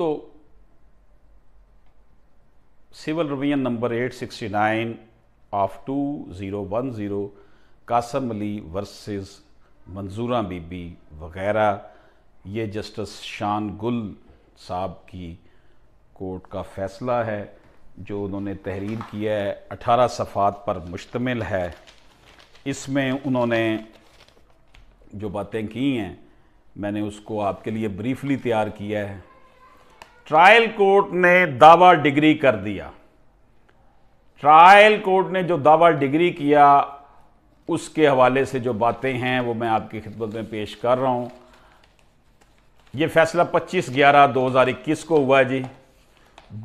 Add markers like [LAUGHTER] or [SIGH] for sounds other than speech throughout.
दोस्तों civil revision number 869 of 2010 Kasam Ali versus Manzoora Bibi वगैरह ये जस्टिस शान गुल साहब की कोर्ट का फ़ैसला है जो उन्होंने तहरीर किया है अठारह सफ़ात पर मुश्तमिल है इसमें उन्होंने जो बातें की हैं मैंने उसको आपके लिए ब्रीफली तैयार किया है ट्रायल कोर्ट ने दावा डिग्री कर दिया ट्रायल कोर्ट ने जो दावा डिग्री किया उसके हवाले से जो बातें हैं वो मैं आपकी खिदमत में पेश कर रहा हूं ये फैसला 25 ग्यारह 2021 को हुआ जी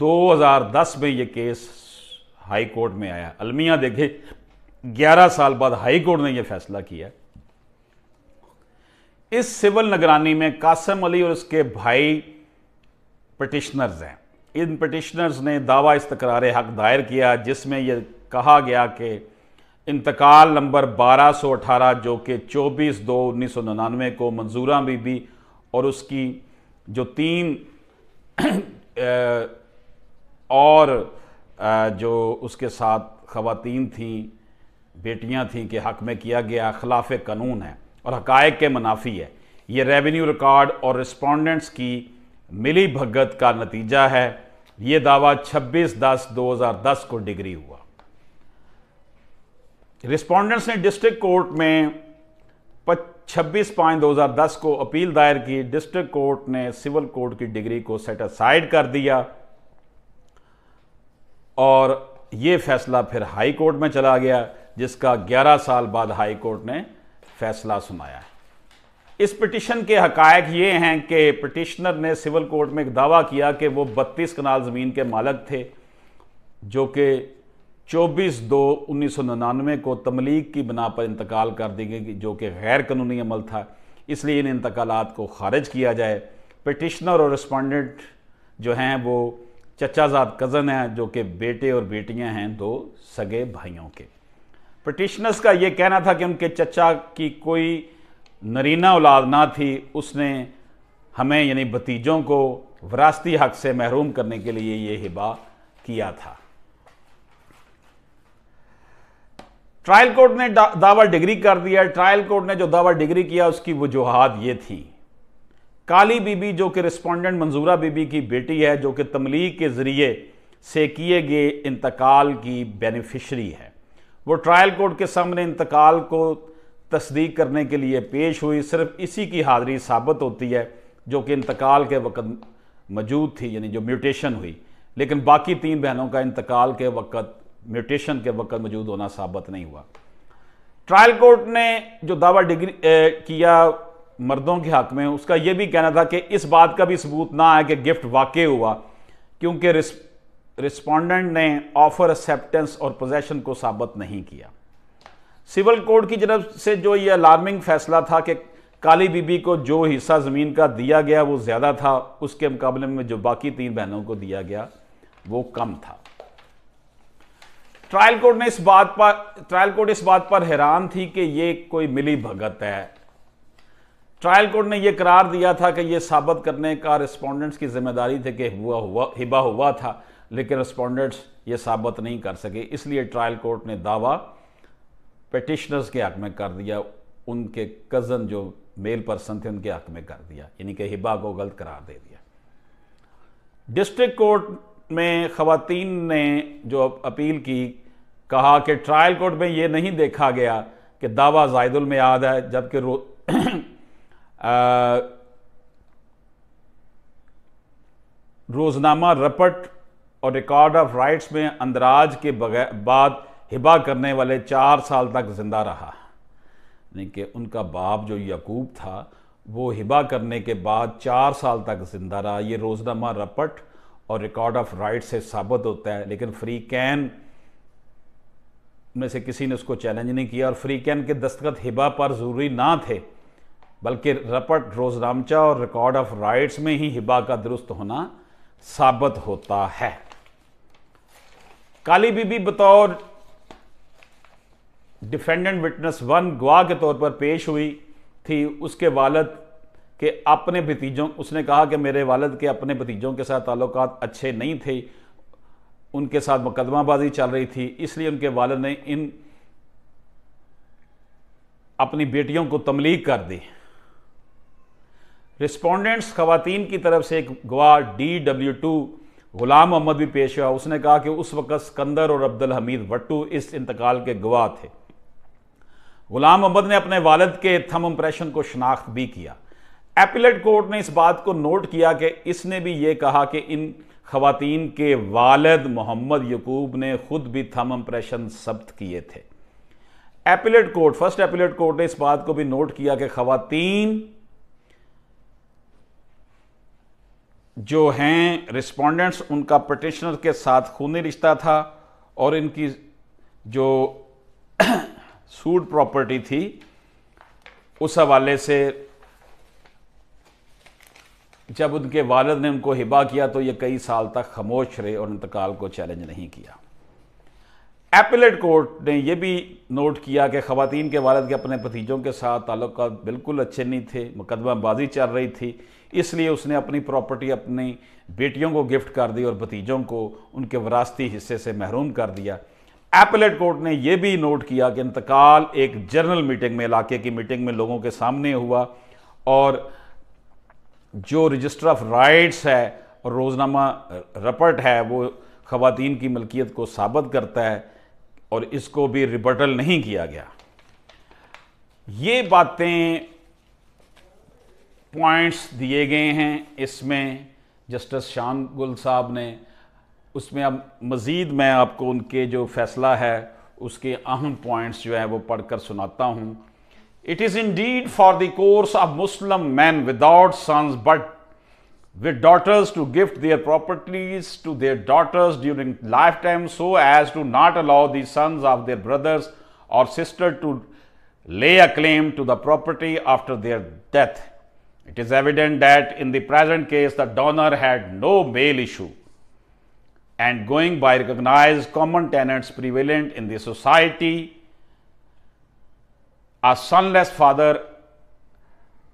2010 में ये केस हाई कोर्ट में आया अलमिया देखे 11 साल बाद हाई कोर्ट ने यह फैसला किया इस सिविल निगरानी में कासम अली और उसके भाई पटिशनर्स हैं इन पटिशनर्स ने दावा तकरार हक दायर किया जिसमें यह कहा गया कि इंतकाल नंबर 1218 जो कि 24 दो उन्नीस सौ निन्यानवे को मंजूरा बीबी और उसकी जो तीन और जो उसके साथ ख़वातीन थीं बेटियां थीं के हक़ में किया गया खिलाफ कानून है और हक़ के मुनाफी है ये रेवेन्यू रिकॉर्ड और रिस्पोंडेंट्स की मिली भगत का नतीजा है यह दावा 26 दस 2010 को डिग्री हुआ रिस्पॉन्डेंट्स ने डिस्ट्रिक्ट कोर्ट में छब्बीस पांच दो हज़ार दस को अपील दायर की डिस्ट्रिक्ट कोर्ट ने सिविल कोर्ट की डिग्री को सेट असाइड कर दिया और यह फैसला फिर हाई कोर्ट में चला गया जिसका ग्यारह साल बाद हाई कोर्ट ने फैसला सुनाया है इस पिटिशन के हकायक ये हैं कि पिटिशनर ने सिविल कोर्ट में एक दावा किया कि वो 32 कनाल ज़मीन के मालक थे जो कि 24 दो उन्नीस को तमलीग की बिना पर इंतकाल कर दी गई जो कि गैर कानूनी अमल था इसलिए इन इंतकालात को खारिज किया जाए पिटिशनर और रिस्पॉन्डेंट जो हैं वो चचाजाद कज़न हैं जो कि बेटे और बेटियाँ हैं दो सगे भाइयों के पटिशनर्स का ये कहना था कि उनके चचा की कोई नरीना औलाद ना थी उसने हमें यानी भतीजों को वरासती हक से महरूम करने के लिए ये हिबा किया था ट्रायल कोर्ट ने दा, दावा डिग्री कर दिया ट्रायल कोर्ट ने जो दावा डिग्री किया उसकी वजूहत ये थी काली बीबी जो कि रिस्पोंडेंट मंजूरा बीबी की बेटी है जो कि तमलीग के ज़रिए से किए गए इंतकाल की बेनिफिशरी है वो ट्रायल कोर्ट के सामने इंतकाल को तस्दीक करने के लिए पेश हुई सिर्फ इसी की हाजिरी साबित होती है जो कि इंतकाल के वक्त मौजूद थी यानी जो म्यूटेशन हुई लेकिन बाकी तीन बहनों का इंतकाल के वक्त म्यूटेशन के वक्त मौजूद होना साबित नहीं हुआ ट्रायल कोर्ट ने जो दावा डिग्री ए, किया मर्दों के हक में उसका यह भी कहना था कि इस बात का भी सबूत ना आए कि गिफ्ट वाक़ हुआ क्योंकि रिस्पॉन्डेंट ने ऑफर एक्सेप्टेंस और पोजेशन को साबित नहीं किया सिविल कोर्ट की तरफ से जो ये अलार्मिंग फैसला था कि काली बीबी को जो हिस्सा ज़मीन का दिया गया वो ज़्यादा था उसके मुकाबले में जो बाकी तीन बहनों को दिया गया वो कम था ट्रायल कोर्ट ने इस बात पर ट्रायल कोर्ट इस बात पर हैरान थी कि ये कोई मिली भगत है ट्रायल कोर्ट ने यह करार दिया था कि यह साबित करने का रिस्पोंडेंट्स की जिम्मेदारी थी कि हुआ हुआ हिबा हुआ था लेकिन रिस्पोंडेंट्स ये साबित नहीं कर सके इसलिए ट्रायल कोर्ट ने दावा पटिशनर्स के हक में कर दिया उनके कज़न जो मेल पर्सन थे उनके हक में कर दिया यानी कि हिबा को गलत करार दे दिया डिस्ट्रिक्ट कोर्ट में खातन ने जो अपील की कहा कि ट्रायल कोर्ट में ये नहीं देखा गया कि दावा जायदुल में याद है जबकि रो [COUGHS] रोज़नामा रपट और रिकॉर्ड ऑफ राइट्स में अंदराज के बगैर बाद हिबा करने वाले चार साल तक ज़िंदा रहा यानी कि उनका बाप जो यकूब था वो हिबा करने के बाद चार साल तक ज़िंदा रहा ये रोज़नामा रपट और रिकॉर्ड ऑफ राइट से साबित होता है लेकिन फ्री कैन में से किसी ने उसको चैलेंज नहीं किया और फ्री कैन के दस्तखत हिबा पर ज़रूरी ना थे बल्कि रपट रोजनामचा और रिकॉर्ड ऑफ राइट्स में ही हिबा का दुरुस्त होना साबित होता है काली बीबी बतौर डिफेंडेंट विटनेस वन गवाह के तौर पर पेश हुई थी उसके वालद के अपने भतीजों उसने कहा कि मेरे वालद के अपने भतीजों के साथ ताल्लुक अच्छे नहीं थे उनके साथ मुकदमाबाजी चल रही थी इसलिए उनके वालद ने इन अपनी बेटियों को तमलीक कर दी रिस्पोंडेंट्स खवतिन की तरफ से एक गवाह D W two Ghulam Mohammad भी पेश हुआ उसने कहा कि उस वक़्त सिकंदर और अब्दुल हमीद भट्टू इस इंतकाल के गवाह थे गुलाम मोहम्मद ने अपने वालद के थम इंप्रेशन को शनाख्त भी किया एपिलेट कोर्ट ने इस बात को नोट किया कि इसने भी ये कहा कि इन खातन के वालद मोहम्मद यकूब ने खुद भी थम इंप्रेशन जब्त किए थे appellate court first appellate court ने इस बात को भी नोट किया कि खातन जो हैं रिस्पोंडेंट्स उनका पटिशनर के साथ खूनी रिश्ता था और इनकी जो सूड प्रॉपर्टी थी उस हवाले से जब उनके वालद ने उनको हिबा किया तो ये कई साल तक खामोश रहे और इंतकाल को चैलेंज नहीं किया एपिलेट कोर्ट ने यह भी नोट किया कि ख़वातीन के वालद के अपने भतीजों के साथ ताल्लुक बिल्कुल अच्छे नहीं थे मुकदमाबाजी चल रही थी इसलिए उसने अपनी प्रॉपर्टी अपनी बेटियों को गिफ्ट कर दी और भतीजों को उनके वरासती हिस्से से महरूम कर दिया एपलेट कोर्ट ने यह भी नोट किया कि इंतकाल एक जर्नल मीटिंग में इलाके की मीटिंग में लोगों के सामने हुआ और जो रजिस्टर ऑफ राइट्स है और रोज़नामा रपट है वो ख़वातीन की मलकियत को साबित करता है और इसको भी रिबर्टल नहीं किया गया ये बातें पॉइंट्स दिए गए हैं इसमें जस्टिस शाम गुल साहब ने उसमें अब मज़ीद मैं आपको उनके जो फैसला है उसके अहम पॉइंट्स जो है वो पढ़कर सुनाता हूँ it is indeed for the course of Muslim man without sons but with daughters to gift their properties to their daughters during life time so as to not allow the sons of their brothers और sister to lay a claim to the property after their death it is evident that in the present case the donor had no male issue and going by recognized common tenets prevalent in the society, a sonless father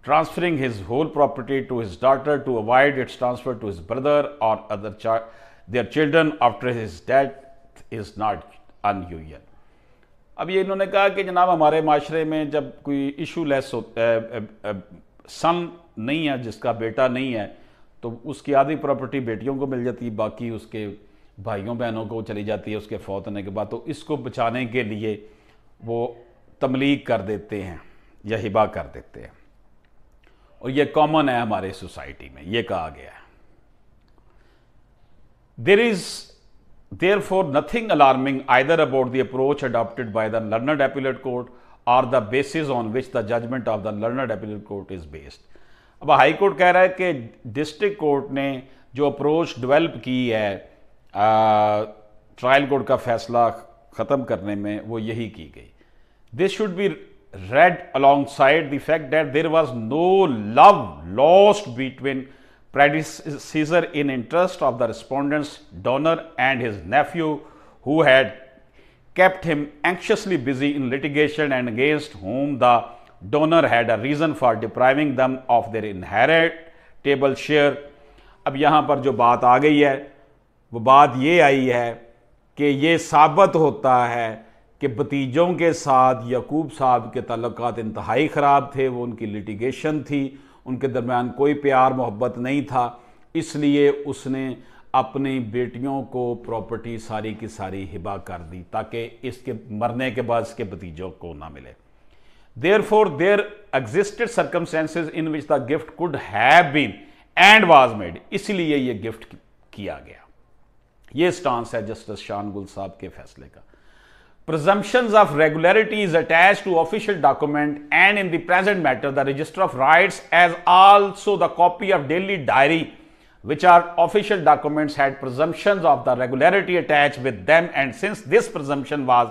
transferring his whole property to his daughter to avoid its transfer to his brother or other ch their children after his death is not unusual. ab ye अब ये इन्होंने कहा कि जनाब हमारे माशरे में जब कोई इशू लेस हो सन नहीं है जिसका बेटा नहीं है तो उसकी आधी प्रॉपर्टी बेटियों को मिल जाती बाकी उसके भाइयों बहनों को चली जाती है उसके फौत होने के बाद तो इसको बचाने के लिए वो तमलीक कर देते हैं या हिबा कर देते हैं और ये कॉमन है हमारे सोसाइटी में ये कहा गया है there is therefore nothing alarming either about the approach adopted by the learned appellate court or the basis on which the judgement of the learned appellate court is based अब high court कह रहा है कि district court ने जो approach develop की है trial court का फैसला ख़त्म करने में वो यही की गई this should be read read side the fact that there was no love lost between predecessor in interest of the respondent's donor and his nephew who had kept him anxiously busy in litigation and against whom the donor had a reason for depriving them of their table share ab yahan par jo baat aa gayi hai वो बात ये आई है कि ये साबित होता है कि भतीजों के साथ यकूब साहब के तल्लक़ात इंतहाई ख़राब थे वो उनकी लिटिगेशन थी उनके दरमियान कोई प्यार मोहब्बत नहीं था इसलिए उसने अपनी बेटियों को प्रॉपर्टी सारी की सारी हिबा कर दी ताकि इसके मरने के बाद इसके भतीजों को ना मिले therefore there existed circumstances in which the gift could have been and was made इसलिए ये गिफ्ट किया गया ये स्टांस है जस्टिस शान गुल साहब के फैसले का presumptions of regularity is attached to official document and in the present matter the register of rights as also the copy of daily diary which are official documents had presumptions of the regularity attached with them and since this presumption was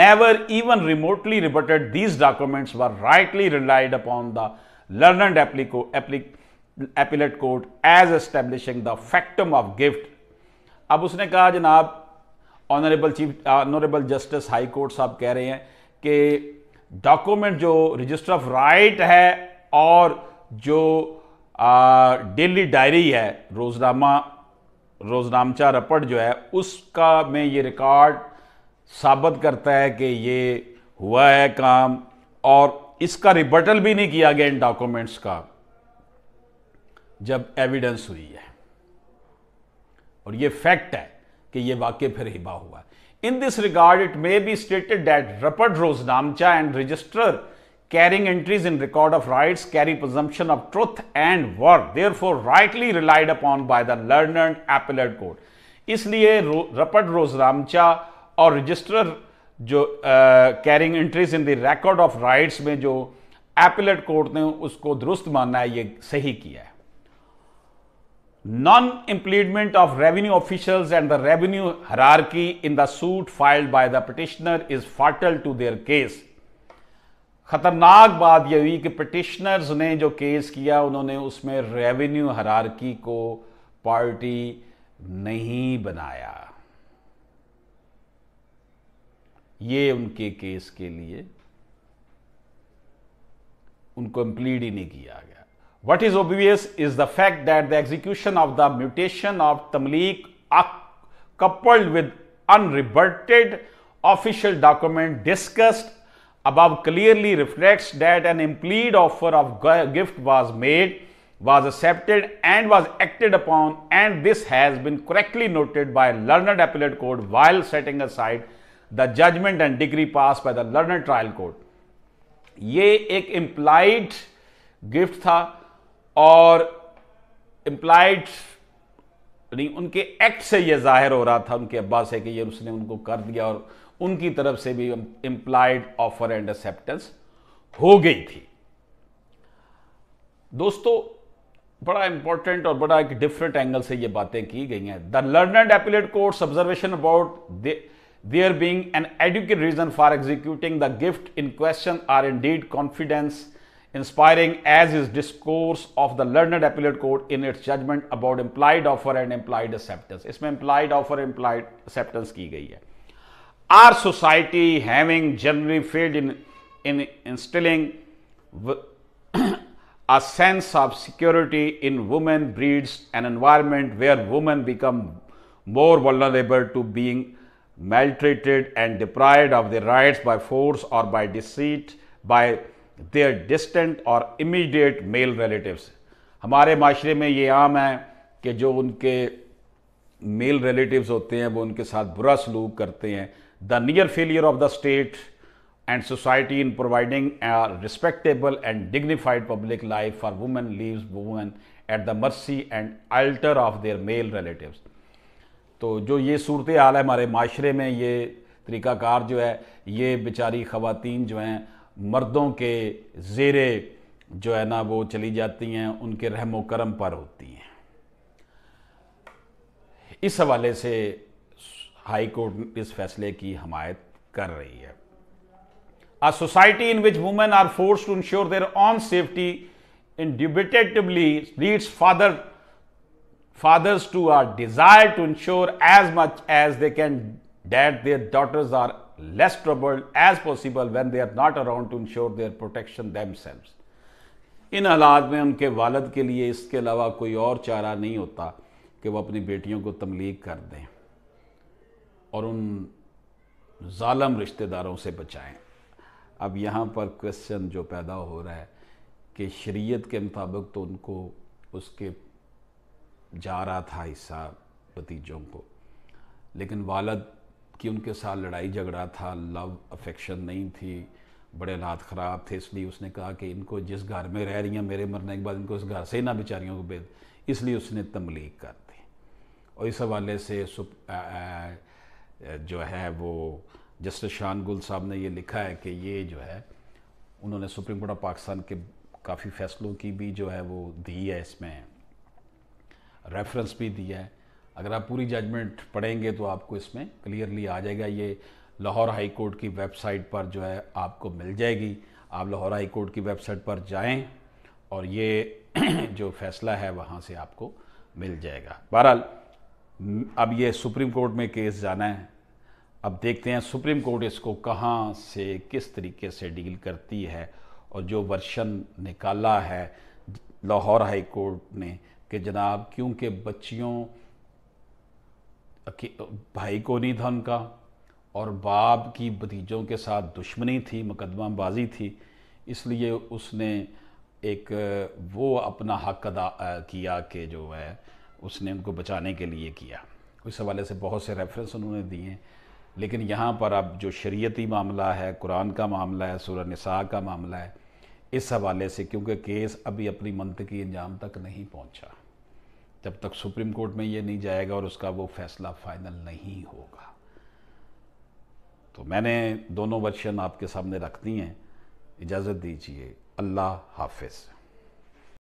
never even remotely rebutted these documents were rightly relied upon the learned appellate court as establishing the factum of gift अब उसने कहा जनाब honourable chief honourable justice high court साहब कह रहे हैं कि document जो रजिस्टर ऑफ राइट है और जो डेली डायरी है रोजनामा रोजनामचा रपट जो है उसका में ये रिकॉर्ड साबित करता है कि ये हुआ है काम और इसका रिबटल भी नहीं किया गया इन डॉक्यूमेंट्स का जब एविडेंस हुई है और ये फैक्ट है कि ये वाक्य फिर हिबा हुआ in this regard it may be stated that रपर्ट रोज नामचा and register carrying entries in record of of carry presumption of of and were there therefore rightly relied upon by the learned appellate court इसलिए रपट रोज रामचा और register जो carrying entries in the record of rights में जो appellate court ने उसको दुरुस्त मानना है ये सही किया है non-implementation of revenue officials and the revenue hierarchy in the suit filed by the petitioner is fatal to their case. खतरनाक बात यह हुई कि पटिशनर्स ने जो केस किया उन्होंने उसमें रेवेन्यू हरारकी को पार्टी नहीं बनाया ये उनके केस के लिए उनको इम्प्लीड ही नहीं किया What is obvious is the fact that the execution of the mutation of Tamliq coupled with unreverted official document discussed above clearly reflects that an implied offer of gift was made, was accepted and was acted upon and this has been correctly noted by Learned Appellate Court while setting aside the judgment and degree passed by the Learned Trial Court. ये एक implied gift था और implied यानी उनके act से यह जाहिर हो रहा था उनके अब्बा से कि यह उसने उनको कर दिया और उनकी तरफ से भी इम्प्लाइड ऑफर एंड एक्सेप्टेंस हो गई थी दोस्तों बड़ा इंपॉर्टेंट और बड़ा एक डिफरेंट एंगल से ये बातें की गई हैं the learned appellate court's observation about their being an adequate reason for executing the gift in question are indeed confidence inspiring as is discourse of the learned appellate court in its judgment about implied offer and implied acceptance इसमें implied offer implied acceptance की गई है our society having generally failed in in instilling [CLEARS THROAT] a sense of security in women breeds an environment where women become more vulnerable to being maltreated and deprived of their rights by force or by deceit by their distant और immediate male relatives हमारे माशरे में ये आम है कि जो उनके मेल रिलेटिव्स होते हैं वो उनके साथ बुरा सलूक करते हैं the near failure of the state and society in providing respectable and dignified public life for women leaves women at the mercy and alter of their male relatives तो जो ये सूरत हाल है हमारे माशरे में ये तरीक़ाकार जो है ये बेचारी खुवान जो हैं मर्दों के जेरे जो है ना वो चली जाती हैं उनके रहम करम पर होती हैं इस हवाले से हाई कोर्ट इस फैसले की हमायत कर रही है a society in which women are force to ensure their own safety indubitably leads father fathers to are desire to ensure as much as they can that their daughters are less troubled as possible when they are not around to ensure their protection themselves. इन हालात में उनके वालद के लिए इसके अलावा कोई और चारा नहीं होता कि वो अपनी बेटियों को तमलीक कर दें और उन ालम रिश्तेदारों से बचाएं अब यहाँ पर क्वेश्चन जो पैदा हो रहा है कि शरीयत के मुताबिक तो उनको उसके जा रहा था हिस्सा भतीजों को लेकिन वालद कि उनके साथ लड़ाई झगड़ा था लव अफेक्शन नहीं थी बड़े हालात ख़राब थे इसलिए उसने कहा कि इनको जिस घर में रह रही हैं मेरे मरने के बाद इनको इस घर से ही ना बेचारियों को भेज इसलिए उसने तमलीक कर दी और इस हवाले से आ, आ, जो है वो जस्टिस शान गुल साहब ने ये लिखा है कि ये जो है उन्होंने सुप्रीम कोर्ट ऑफ पाकिस्तान के काफ़ी फ़ैसलों की भी जो है वो दी है इसमें रेफरेंस भी दिया है अगर आप पूरी जजमेंट पढ़ेंगे तो आपको इसमें क्लियरली आ जाएगा ये लाहौर हाई कोर्ट की वेबसाइट पर जो है आपको मिल जाएगी आप लाहौर हाई कोर्ट की वेबसाइट पर जाएं और ये [CLEARS THROAT] जो फैसला है वहाँ से आपको मिल जाएगा बहरहाल अब ये सुप्रीम कोर्ट में केस जाना है अब देखते हैं सुप्रीम कोर्ट इसको कहाँ से किस तरीके से डील करती है और जो वर्शन निकाला है लाहौर हाई कोर्ट ने कि जनाब क्योंकि बच्चियों भाई को नहीं था उनका और बाप की भतीजों के साथ दुश्मनी थी मुकदमाबाजी थी इसलिए उसने एक वो अपना हक अदा किया कि जो है उसने उनको बचाने के लिए किया उस हवाले से बहुत से रेफरेंस उन्होंने दिए लेकिन यहाँ पर अब जो शरीयती मामला है कुरान का मामला है सूर नसा का मामला है इस हवाले से क्योंकि केस अभी अपनी मनतकी अंजाम तक नहीं पहुँचा जब तक सुप्रीम कोर्ट में ये नहीं जाएगा और उसका वो फैसला फाइनल नहीं होगा तो मैंने दोनों वर्षन आपके सामने रख दी हैं इजाज़त दीजिए अल्लाह हाफिज़